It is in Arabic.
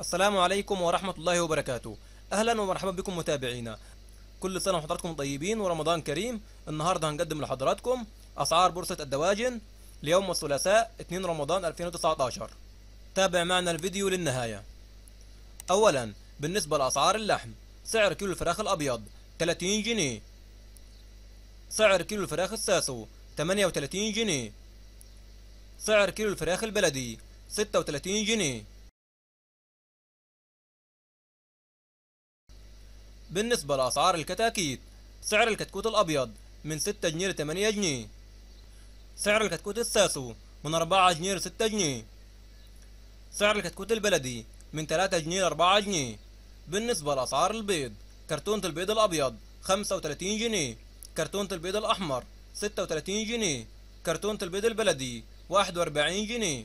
السلام عليكم ورحمة الله وبركاته أهلا ومرحبا بكم متابعينا كل سنة وحضراتكم طيبين ورمضان كريم النهاردة هنقدم لحضراتكم أسعار بورصة الدواجن ليوم الثلاثاء 2 رمضان 2019 تابع معنا الفيديو للنهاية أولا بالنسبة لأسعار اللحم سعر كيلو الفراخ الأبيض 30 جنيه سعر كيلو الفراخ الساسو 38 جنيه سعر كيلو الفراخ البلدي 36 جنيه بالنسبة لأسعار الكتاكيت سعر الكتكوت الأبيض من 6 جنيه ل 8 جنيه سعر الكتكوت الساسو من 4 جنيه ل 6 جنيه سعر الكتكوت البلدي من 3 جنيه ل 4 جنيه بالنسبة لأسعار البيض كرتونة البيض الأبيض 35 جنيه كرتونة البيض الأحمر 36 جنيه كرتونة البيض البلدي 41 جنيه